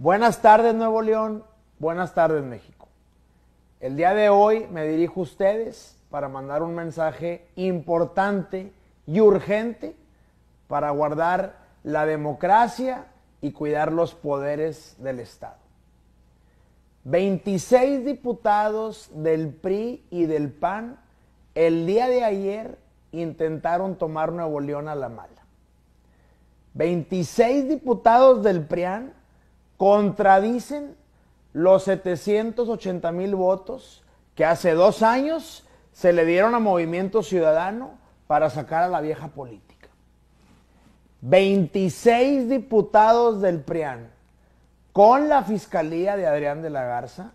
Buenas tardes Nuevo León, buenas tardes México. El día de hoy me dirijo a ustedes para mandar un mensaje importante y urgente para guardar la democracia y cuidar los poderes del Estado. 26 diputados del PRI y del PAN el día de ayer intentaron tomar Nuevo León a la mala. 26 diputados del PRIAN contradicen los 780 mil votos que hace dos años se le dieron a Movimiento Ciudadano para sacar a la vieja política. 26 diputados del PRIAN con la fiscalía de Adrián de la Garza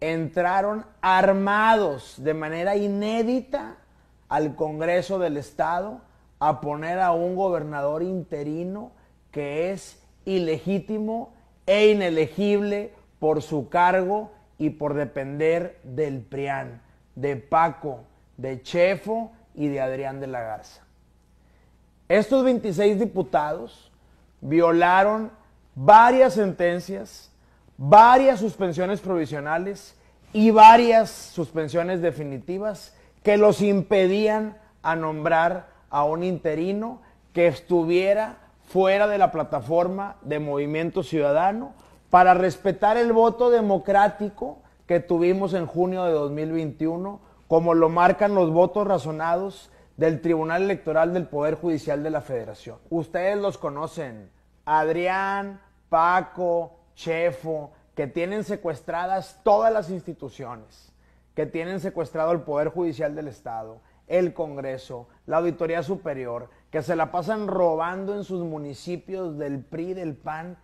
entraron armados de manera inédita al Congreso del Estado a poner a un gobernador interino que es ilegítimo e inelegible por su cargo y por depender del PRIAN, de Paco, de Chefo y de Adrián de la Garza. Estos 26 diputados violaron varias sentencias, varias suspensiones provisionales y varias suspensiones definitivas que los impedían a nombrar a un interino que estuviera fuera de la plataforma de Movimiento Ciudadano para respetar el voto democrático que tuvimos en junio de 2021, como lo marcan los votos razonados del Tribunal Electoral del Poder Judicial de la Federación. Ustedes los conocen, Adrián, Paco, Chefo, que tienen secuestradas todas las instituciones, que tienen secuestrado el Poder Judicial del Estado, el Congreso, la Auditoría Superior, que se la pasan robando en sus municipios del PRI, del PAN,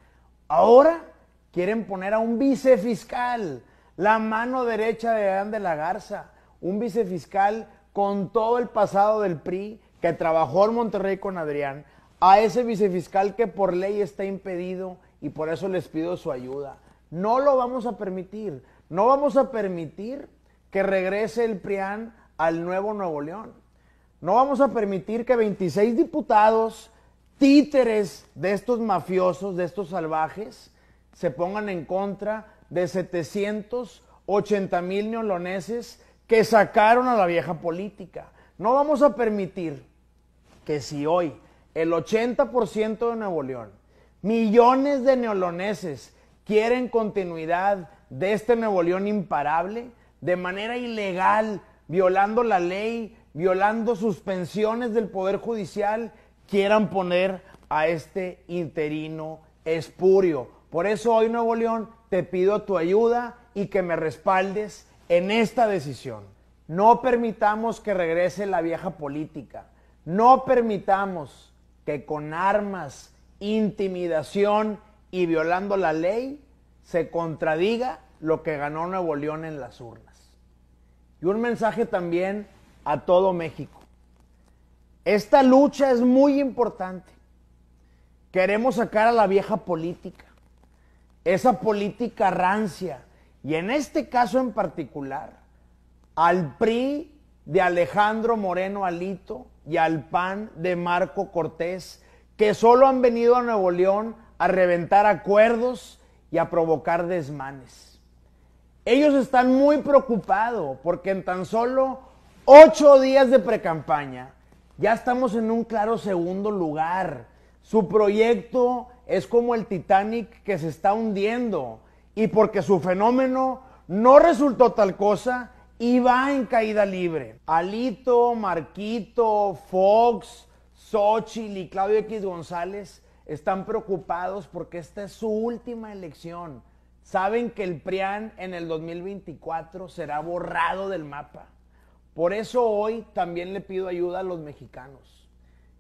ahora quieren poner a un vicefiscal, la mano derecha de Adán de la Garza, un vicefiscal con todo el pasado del PRI que trabajó en Monterrey con Adrián, a ese vicefiscal que por ley está impedido y por eso les pido su ayuda. No lo vamos a permitir, no vamos a permitir que regrese el PRIAN al nuevo Nuevo León. No vamos a permitir que 26 diputados, títeres de estos mafiosos, de estos salvajes, se pongan en contra de 780 mil neoloneses que sacaron a la vieja política. No vamos a permitir que si hoy el 80% de Nuevo León, millones de neoloneses quieren continuidad de este Nuevo León imparable, de manera ilegal violando la ley, violando suspensiones del Poder Judicial, quieran poner a este interino espurio. Por eso hoy, Nuevo León, te pido tu ayuda y que me respaldes en esta decisión. No permitamos que regrese la vieja política. No permitamos que con armas, intimidación y violando la ley se contradiga lo que ganó Nuevo León en las urnas y un mensaje también a todo México. Esta lucha es muy importante. Queremos sacar a la vieja política, esa política rancia, y en este caso en particular, al PRI de Alejandro Moreno Alito y al PAN de Marco Cortés, que solo han venido a Nuevo León a reventar acuerdos y a provocar desmanes. Ellos están muy preocupados porque en tan solo ocho días de precampaña ya estamos en un claro segundo lugar. Su proyecto es como el Titanic que se está hundiendo y porque su fenómeno no resultó tal cosa y va en caída libre. Alito, Marquito, Fox, Xochitl y Claudio X González están preocupados porque esta es su última elección saben que el PRIAN en el 2024 será borrado del mapa. Por eso hoy también le pido ayuda a los mexicanos.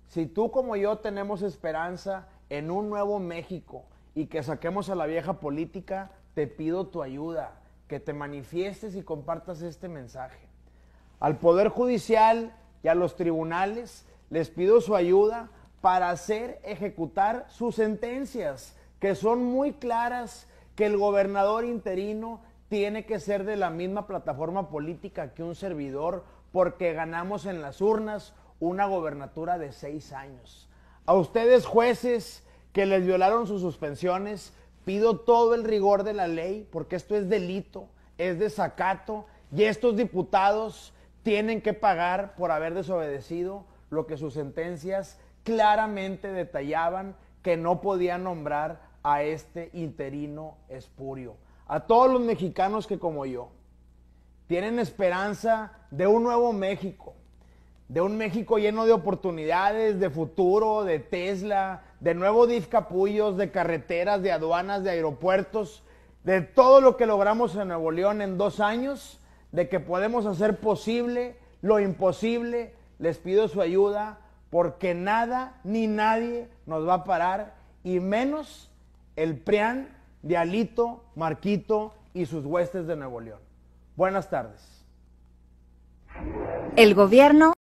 Si tú como yo tenemos esperanza en un nuevo México y que saquemos a la vieja política, te pido tu ayuda, que te manifiestes y compartas este mensaje. Al Poder Judicial y a los tribunales les pido su ayuda para hacer ejecutar sus sentencias, que son muy claras que el gobernador interino tiene que ser de la misma plataforma política que un servidor porque ganamos en las urnas una gobernatura de seis años. A ustedes jueces que les violaron sus suspensiones, pido todo el rigor de la ley porque esto es delito, es desacato y estos diputados tienen que pagar por haber desobedecido lo que sus sentencias claramente detallaban que no podían nombrar a este interino espurio, a todos los mexicanos que como yo tienen esperanza de un nuevo México, de un México lleno de oportunidades, de futuro, de Tesla, de nuevos discapullos, de carreteras, de aduanas, de aeropuertos, de todo lo que logramos en Nuevo León en dos años, de que podemos hacer posible lo imposible, les pido su ayuda porque nada ni nadie nos va a parar y menos el PRIAN de Alito, Marquito y sus huestes de Nuevo León. Buenas tardes. El gobierno.